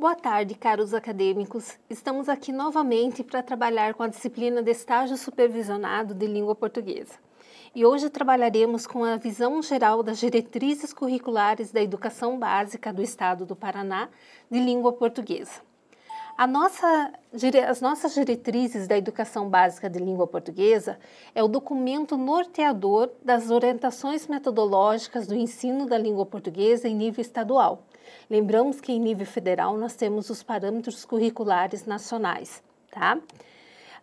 Boa tarde, caros acadêmicos. Estamos aqui novamente para trabalhar com a disciplina de estágio supervisionado de língua portuguesa. E hoje trabalharemos com a visão geral das diretrizes curriculares da educação básica do Estado do Paraná de língua portuguesa nossa, as nossas diretrizes da educação básica de língua portuguesa é o documento norteador das orientações metodológicas do ensino da língua portuguesa em nível estadual. Lembramos que em nível federal nós temos os parâmetros curriculares nacionais, tá?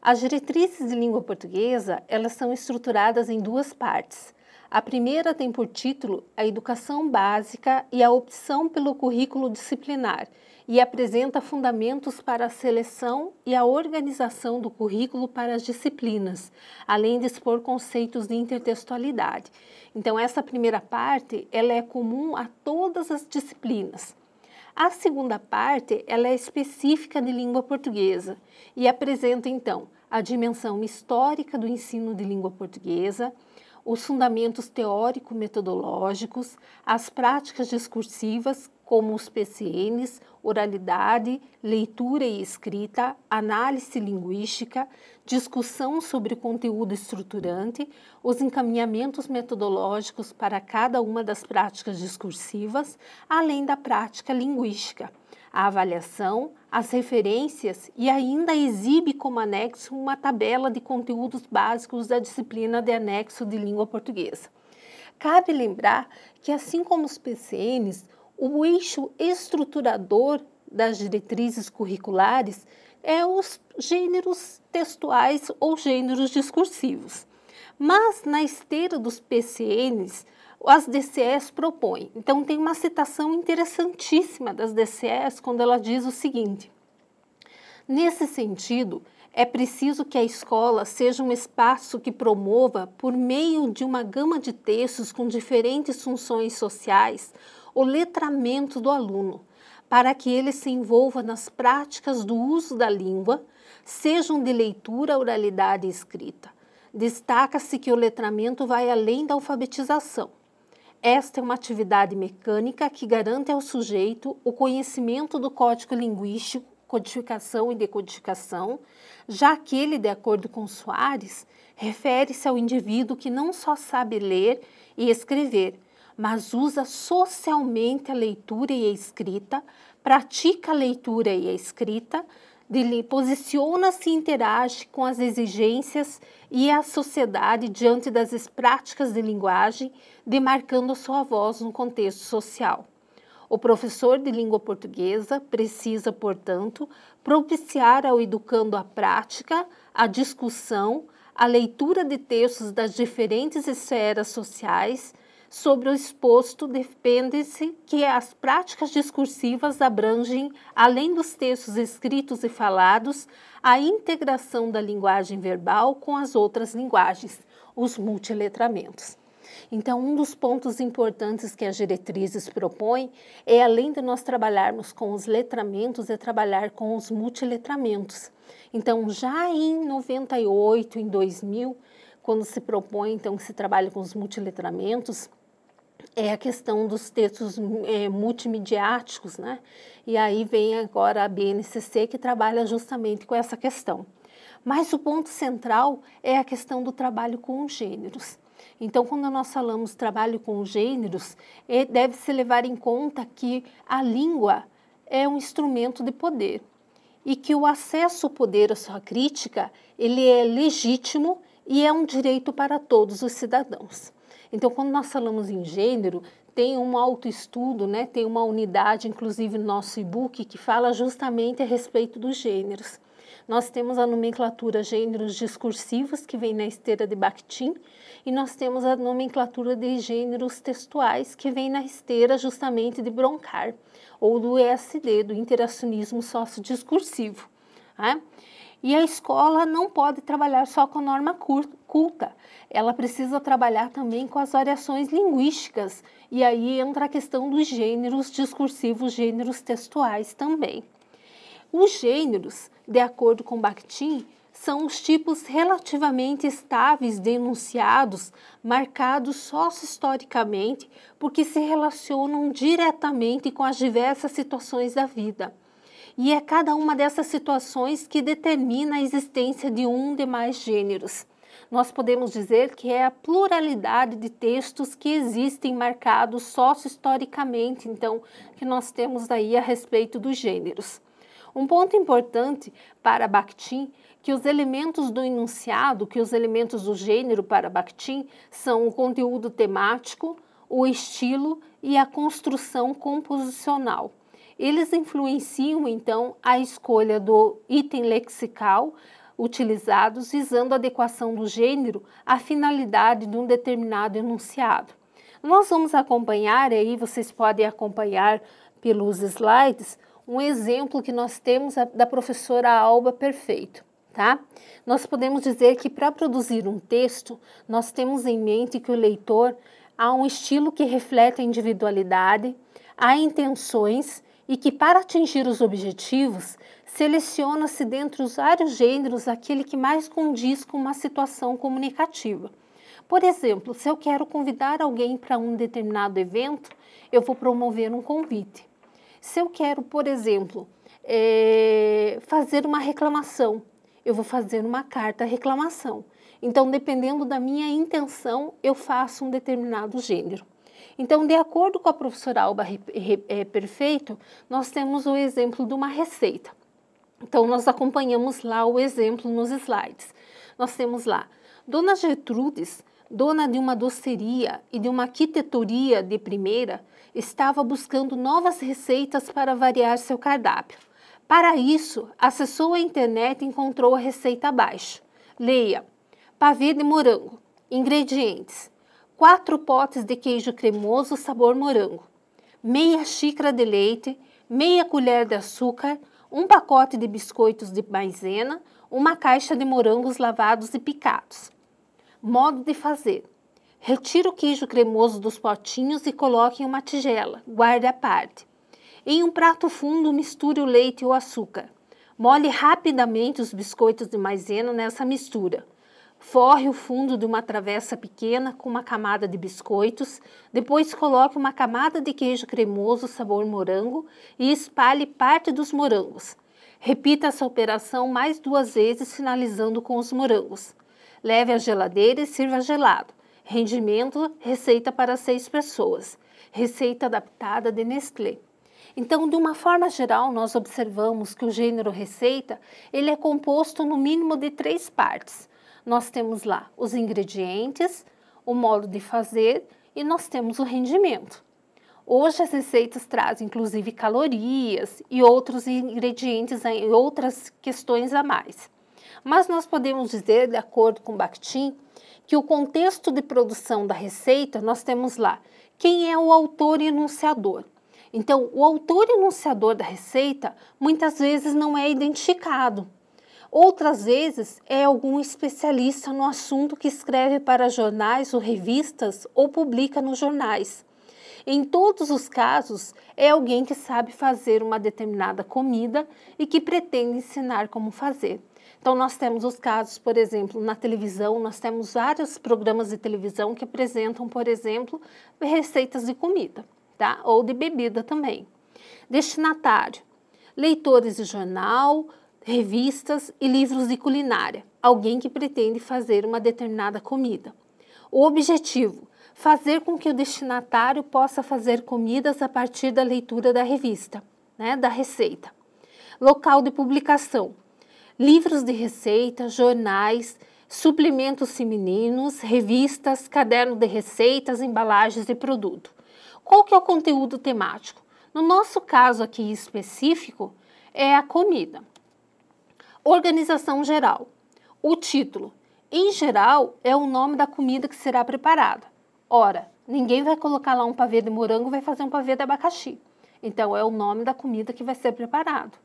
As diretrizes de língua portuguesa, elas são estruturadas em duas partes. A primeira tem por título A Educação Básica e a Opção pelo Currículo Disciplinar e apresenta fundamentos para a seleção e a organização do currículo para as disciplinas, além de expor conceitos de intertextualidade. Então, essa primeira parte ela é comum a todas as disciplinas. A segunda parte ela é específica de língua portuguesa e apresenta, então, a dimensão histórica do ensino de língua portuguesa, os fundamentos teórico-metodológicos, as práticas discursivas, como os PCNs, oralidade, leitura e escrita, análise linguística, discussão sobre o conteúdo estruturante, os encaminhamentos metodológicos para cada uma das práticas discursivas, além da prática linguística a avaliação, as referências e ainda exibe como anexo uma tabela de conteúdos básicos da disciplina de anexo de língua portuguesa. Cabe lembrar que, assim como os PCNs, o eixo estruturador das diretrizes curriculares é os gêneros textuais ou gêneros discursivos. Mas, na esteira dos PCNs, as DCEs propõem. Então, tem uma citação interessantíssima das DCEs quando ela diz o seguinte: Nesse sentido, é preciso que a escola seja um espaço que promova, por meio de uma gama de textos com diferentes funções sociais, o letramento do aluno, para que ele se envolva nas práticas do uso da língua, sejam de leitura, oralidade e escrita. Destaca-se que o letramento vai além da alfabetização. Esta é uma atividade mecânica que garante ao sujeito o conhecimento do código linguístico, codificação e decodificação, já que ele, de acordo com Soares, refere-se ao indivíduo que não só sabe ler e escrever, mas usa socialmente a leitura e a escrita, pratica a leitura e a escrita, posiciona-se e interage com as exigências e a sociedade diante das práticas de linguagem demarcando sua voz no contexto social. O professor de língua portuguesa precisa, portanto, propiciar ao educando a prática, a discussão, a leitura de textos das diferentes esferas sociais. Sobre o exposto, depende-se que as práticas discursivas abrangem, além dos textos escritos e falados, a integração da linguagem verbal com as outras linguagens, os multiletramentos. Então, um dos pontos importantes que as diretrizes propõem é, além de nós trabalharmos com os letramentos, é trabalhar com os multiletramentos. Então, já em 98, em 2000, quando se propõe então que se trabalhe com os multiletramentos, é a questão dos textos é, multimediáticos, né? E aí vem agora a BNCC que trabalha justamente com essa questão. Mas o ponto central é a questão do trabalho com gêneros. Então, quando nós falamos trabalho com gêneros, é, deve-se levar em conta que a língua é um instrumento de poder e que o acesso ao poder, à sua crítica, ele é legítimo e é um direito para todos os cidadãos. Então, quando nós falamos em gênero, tem um autoestudo, né? tem uma unidade, inclusive no nosso e-book, que fala justamente a respeito dos gêneros. Nós temos a nomenclatura gêneros discursivos, que vem na esteira de Bakhtin, e nós temos a nomenclatura de gêneros textuais, que vem na esteira justamente de Broncar, ou do ESD, do interacionismo sociodiscursivo. Né? E a escola não pode trabalhar só com a norma culta, ela precisa trabalhar também com as variações linguísticas. E aí entra a questão dos gêneros discursivos, gêneros textuais também. Os gêneros, de acordo com Bakhtin, são os tipos relativamente estáveis denunciados, marcados sócio-historicamente, porque se relacionam diretamente com as diversas situações da vida. E é cada uma dessas situações que determina a existência de um de mais gêneros. Nós podemos dizer que é a pluralidade de textos que existem marcados sócio-historicamente, então, que nós temos aí a respeito dos gêneros. Um ponto importante para Bakhtin que os elementos do enunciado, que os elementos do gênero para Bakhtin são o conteúdo temático, o estilo e a construção composicional. Eles influenciam, então, a escolha do item lexical utilizados visando a adequação do gênero à finalidade de um determinado enunciado. Nós vamos acompanhar, aí vocês podem acompanhar pelos slides, um exemplo que nós temos é da professora Alba perfeito. Tá? Nós podemos dizer que para produzir um texto, nós temos em mente que o leitor há um estilo que reflete a individualidade, há intenções e que para atingir os objetivos, seleciona-se dentre os vários gêneros aquele que mais condiz com uma situação comunicativa. Por exemplo, se eu quero convidar alguém para um determinado evento, eu vou promover um convite. Se eu quero, por exemplo, é, fazer uma reclamação, eu vou fazer uma carta reclamação. Então, dependendo da minha intenção, eu faço um determinado gênero. Então, de acordo com a professora Alba é, Perfeito, nós temos o exemplo de uma receita. Então, nós acompanhamos lá o exemplo nos slides. Nós temos lá, Dona Gertrudes dona de uma doceria e de uma arquitetura de primeira, estava buscando novas receitas para variar seu cardápio. Para isso, acessou a internet e encontrou a receita abaixo. Leia: pavê de morango. Ingredientes: 4 potes de queijo cremoso sabor morango, meia xícara de leite, meia colher de açúcar, um pacote de biscoitos de maisena, uma caixa de morangos lavados e picados. Modo de fazer. Retire o queijo cremoso dos potinhos e coloque em uma tigela. Guarde à parte. Em um prato fundo, misture o leite e o açúcar. Mole rapidamente os biscoitos de maisena nessa mistura. Forre o fundo de uma travessa pequena com uma camada de biscoitos, depois coloque uma camada de queijo cremoso sabor morango e espalhe parte dos morangos. Repita essa operação mais duas vezes, finalizando com os morangos. Leve à geladeira e sirva gelado. Rendimento, receita para seis pessoas. Receita adaptada de Nestlé. Então, de uma forma geral, nós observamos que o gênero receita, ele é composto no mínimo de três partes. Nós temos lá os ingredientes, o modo de fazer e nós temos o rendimento. Hoje as receitas trazem inclusive calorias e outros ingredientes e outras questões a mais. Mas nós podemos dizer, de acordo com Bakhtin, que o contexto de produção da receita, nós temos lá quem é o autor e enunciador. Então, o autor e enunciador da receita muitas vezes não é identificado. Outras vezes é algum especialista no assunto que escreve para jornais ou revistas ou publica nos jornais. Em todos os casos, é alguém que sabe fazer uma determinada comida e que pretende ensinar como fazer. Então, nós temos os casos, por exemplo, na televisão, nós temos vários programas de televisão que apresentam, por exemplo, receitas de comida, tá? Ou de bebida também. Destinatário: leitores de jornal, revistas e livros de culinária, alguém que pretende fazer uma determinada comida. O objetivo: fazer com que o destinatário possa fazer comidas a partir da leitura da revista, né, da receita. Local de publicação: livros de receita, jornais, suplementos femininos, revistas, caderno de receitas, embalagens de produto. Qual que é o conteúdo temático? No nosso caso aqui específico, é a comida. Organização geral. O título, em geral, é o nome da comida que será preparada. Ora, ninguém vai colocar lá um pavê de morango, vai fazer um pavê de abacaxi. Então, é o nome da comida que vai ser preparado.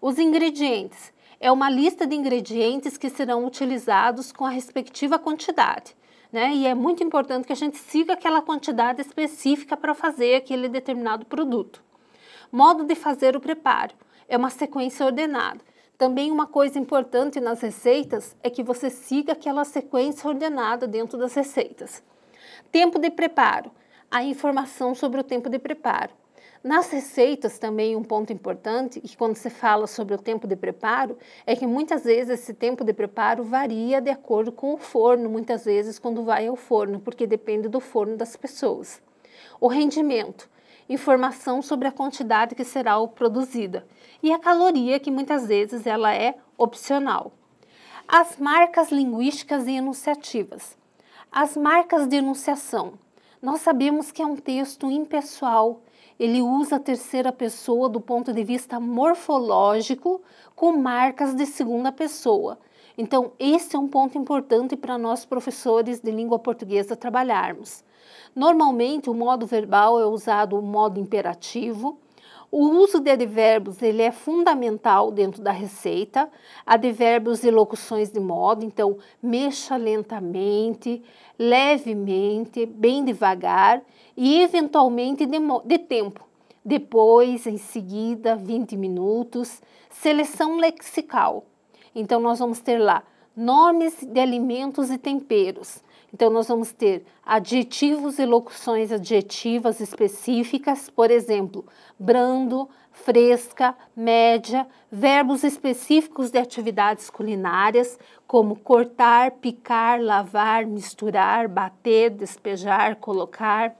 Os ingredientes é uma lista de ingredientes que serão utilizados com a respectiva quantidade. Né? E é muito importante que a gente siga aquela quantidade específica para fazer aquele determinado produto. Modo de fazer o preparo é uma sequência ordenada. Também uma coisa importante nas receitas é que você siga aquela sequência ordenada dentro das receitas. Tempo de preparo, a informação sobre o tempo de preparo. Nas receitas também um ponto importante, que quando se fala sobre o tempo de preparo, é que muitas vezes esse tempo de preparo varia de acordo com o forno, muitas vezes quando vai ao forno, porque depende do forno das pessoas. O rendimento, informação sobre a quantidade que será produzida e a caloria que muitas vezes ela é opcional. As marcas linguísticas e enunciativas. As marcas de enunciação. Nós sabemos que é um texto impessoal, ele usa a terceira pessoa do ponto de vista morfológico com marcas de segunda pessoa. Então, esse é um ponto importante para nós professores de língua portuguesa trabalharmos. Normalmente, o modo verbal é usado o modo imperativo, o uso de advérbios ele é fundamental dentro da receita, advérbios e locuções de modo, então mexa lentamente, levemente, bem devagar e eventualmente de, de tempo. Depois, em seguida, 20 minutos, seleção lexical. Então nós vamos ter lá nomes de alimentos e temperos, então, nós vamos ter adjetivos e locuções adjetivas específicas, por exemplo, brando, fresca, média, verbos específicos de atividades culinárias, como cortar, picar, lavar, misturar, bater, despejar, colocar.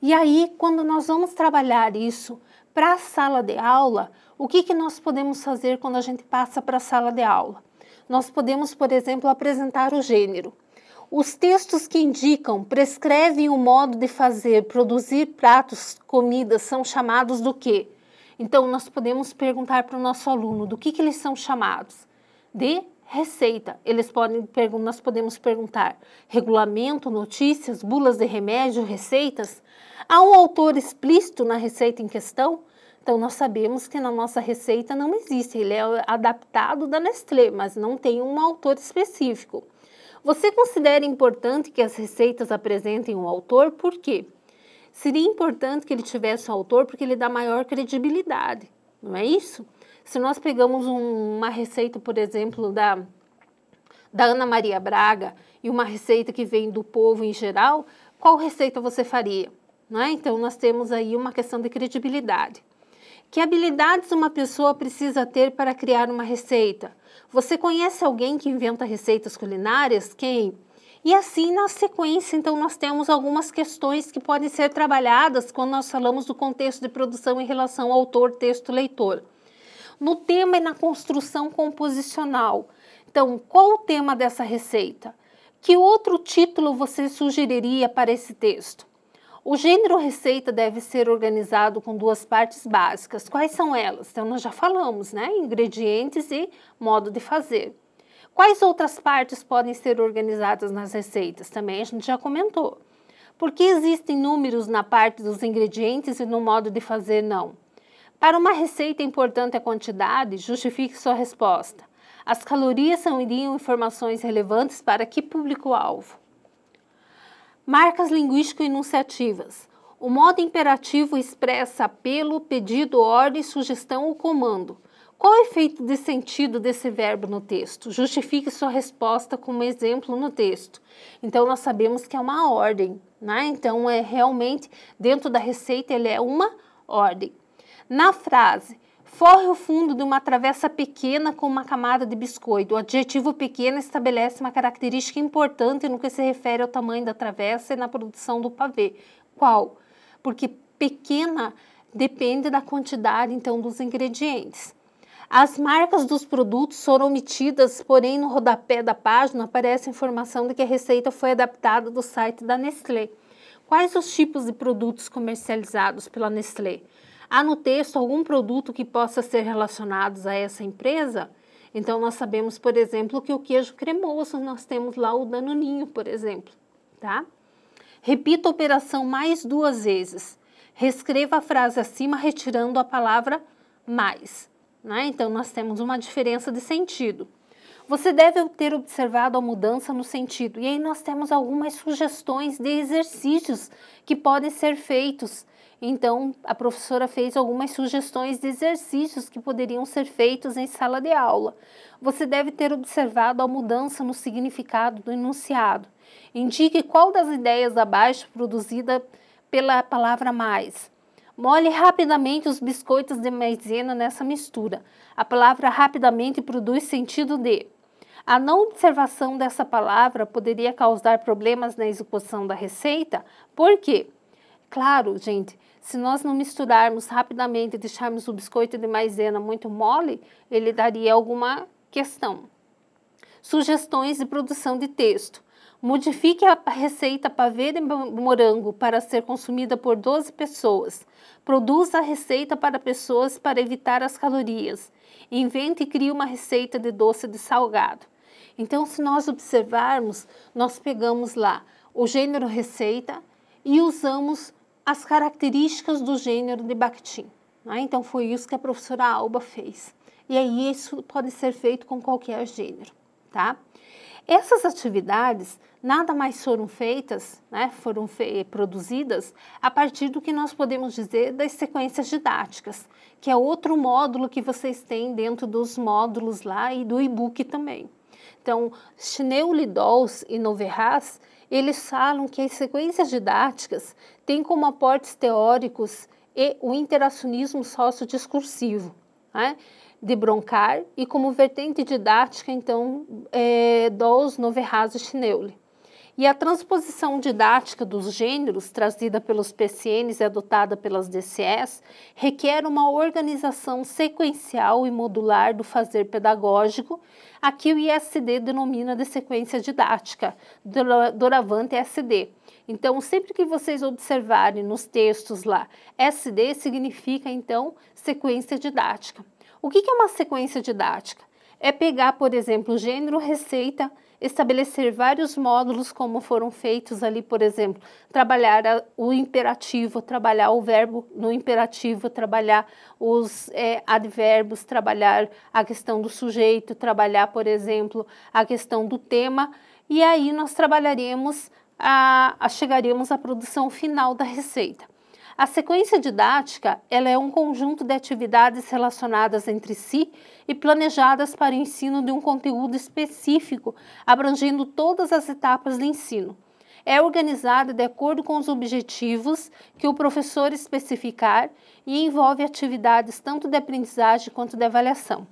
E aí, quando nós vamos trabalhar isso para a sala de aula, o que, que nós podemos fazer quando a gente passa para a sala de aula? Nós podemos, por exemplo, apresentar o gênero. Os textos que indicam, prescrevem o modo de fazer, produzir pratos, comidas, são chamados do quê? Então, nós podemos perguntar para o nosso aluno do que, que eles são chamados? De receita. Eles podem, nós podemos perguntar regulamento, notícias, bulas de remédio, receitas. Há um autor explícito na receita em questão? Então, nós sabemos que na nossa receita não existe, ele é adaptado da Nestlé, mas não tem um autor específico. Você considera importante que as receitas apresentem um autor? Por quê? Seria importante que ele tivesse um autor porque ele dá maior credibilidade, não é isso? Se nós pegamos um, uma receita, por exemplo, da, da Ana Maria Braga e uma receita que vem do povo em geral, qual receita você faria? É? Então, nós temos aí uma questão de credibilidade. Que habilidades uma pessoa precisa ter para criar uma receita? Você conhece alguém que inventa receitas culinárias? Quem? E assim, na sequência, então, nós temos algumas questões que podem ser trabalhadas quando nós falamos do contexto de produção em relação ao autor, texto, leitor. No tema e na construção composicional. Então, qual o tema dessa receita? Que outro título você sugeriria para esse texto? O gênero receita deve ser organizado com duas partes básicas. Quais são elas? Então, nós já falamos, né? Ingredientes e modo de fazer. Quais outras partes podem ser organizadas nas receitas? Também a gente já comentou. Por que existem números na parte dos ingredientes e no modo de fazer não? Para uma receita é importante a quantidade, justifique sua resposta. As calorias são iriam informações relevantes para que público-alvo? Marcas linguístico-enunciativas. O modo imperativo expressa apelo, pedido, ordem, sugestão ou comando. Qual é o efeito de sentido desse verbo no texto? Justifique sua resposta com um exemplo no texto. Então, nós sabemos que é uma ordem, né? Então, é realmente, dentro da receita, ele é uma ordem. Na frase, Forre o fundo de uma travessa pequena com uma camada de biscoito. O adjetivo pequeno estabelece uma característica importante no que se refere ao tamanho da travessa e na produção do pavê. Qual? Porque pequena depende da quantidade, então, dos ingredientes. As marcas dos produtos foram omitidas, porém no rodapé da página aparece a informação de que a receita foi adaptada do site da Nestlé. Quais os tipos de produtos comercializados pela Nestlé? Há no texto algum produto que possa ser relacionado a essa empresa? Então, nós sabemos, por exemplo, que o queijo cremoso, nós temos lá o danoninho, por exemplo, tá? Repita a operação mais duas vezes. Reescreva a frase acima retirando a palavra mais, né? Então, nós temos uma diferença de sentido. Você deve ter observado a mudança no sentido, e aí nós temos algumas sugestões de exercícios que podem ser feitos. Então, a professora fez algumas sugestões de exercícios que poderiam ser feitos em sala de aula. Você deve ter observado a mudança no significado do enunciado. Indique qual das ideias abaixo produzida pela palavra mais. Mole rapidamente os biscoitos de maisena nessa mistura. A palavra rapidamente produz sentido de a não observação dessa palavra poderia causar problemas na execução da receita, por quê? Claro, gente, se nós não misturarmos rapidamente e deixarmos o biscoito de maisena muito mole, ele daria alguma questão. Sugestões de produção de texto. Modifique a receita pavê de morango para ser consumida por 12 pessoas. Produza a receita para pessoas para evitar as calorias. Invente e crie uma receita de doce de salgado. Então, se nós observarmos, nós pegamos lá o gênero receita e usamos as características do gênero de Bakhtin. Né? Então, foi isso que a professora Alba fez. E aí, isso pode ser feito com qualquer gênero, tá? Essas atividades nada mais foram feitas, né, foram fe produzidas a partir do que nós podemos dizer das sequências didáticas, que é outro módulo que vocês têm dentro dos módulos lá e do e-book também. Então, Schneeulidols e Noverras, eles falam que as sequências didáticas têm como aportes teóricos e o interacionismo sociodiscursivo, né? de Broncar, e como vertente didática, então, é, eh, Noverras e Schneule. E a transposição didática dos gêneros, trazida pelos PCNs e adotada pelas DCS, requer uma organização sequencial e modular do fazer pedagógico, a que o ISD denomina de sequência didática, Doravante SD. Então, sempre que vocês observarem nos textos lá, SD significa, então, sequência didática. O que é uma sequência didática? É pegar, por exemplo, o gênero, receita, estabelecer vários módulos, como foram feitos ali, por exemplo, trabalhar o imperativo, trabalhar o verbo no imperativo, trabalhar os é, advérbios, trabalhar a questão do sujeito, trabalhar, por exemplo, a questão do tema, e aí nós trabalharemos, a, a chegaremos à produção final da receita. A sequência didática ela é um conjunto de atividades relacionadas entre si e planejadas para o ensino de um conteúdo específico, abrangendo todas as etapas do ensino. É organizada de acordo com os objetivos que o professor especificar e envolve atividades tanto de aprendizagem quanto de avaliação.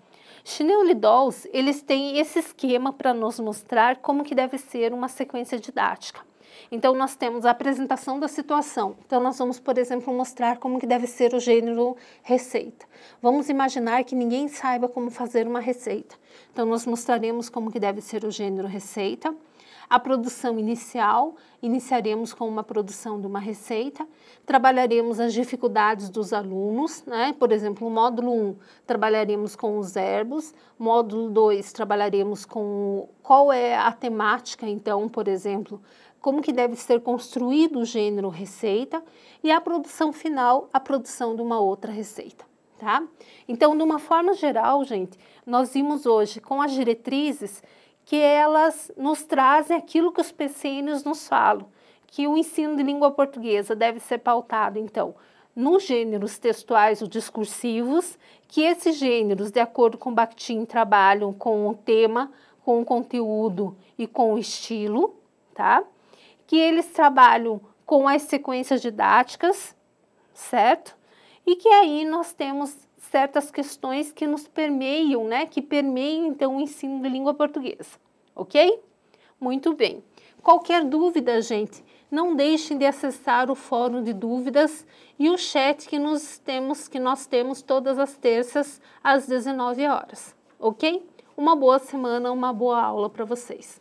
Chineu Lidols, eles têm esse esquema para nos mostrar como que deve ser uma sequência didática. Então, nós temos a apresentação da situação. Então, nós vamos, por exemplo, mostrar como que deve ser o gênero receita. Vamos imaginar que ninguém saiba como fazer uma receita. Então, nós mostraremos como que deve ser o gênero receita. A produção inicial, iniciaremos com uma produção de uma receita, trabalharemos as dificuldades dos alunos, né? por exemplo, módulo 1, trabalharemos com os verbos, módulo 2, trabalharemos com qual é a temática, então, por exemplo, como que deve ser construído o gênero receita e a produção final, a produção de uma outra receita, tá? Então, de uma forma geral, gente, nós vimos hoje com as diretrizes que elas nos trazem aquilo que os PCNs nos falam, que o ensino de língua portuguesa deve ser pautado, então, nos gêneros textuais ou discursivos, que esses gêneros, de acordo com Bakhtin, trabalham com o tema, com o conteúdo e com o estilo, tá? que eles trabalham com as sequências didáticas, certo? E que aí nós temos certas questões que nos permeiam, né? Que permeiam então o ensino de língua portuguesa, ok? Muito bem. Qualquer dúvida, gente, não deixem de acessar o fórum de dúvidas e o chat que nós temos, que nós temos todas as terças às 19 horas, ok? Uma boa semana, uma boa aula para vocês.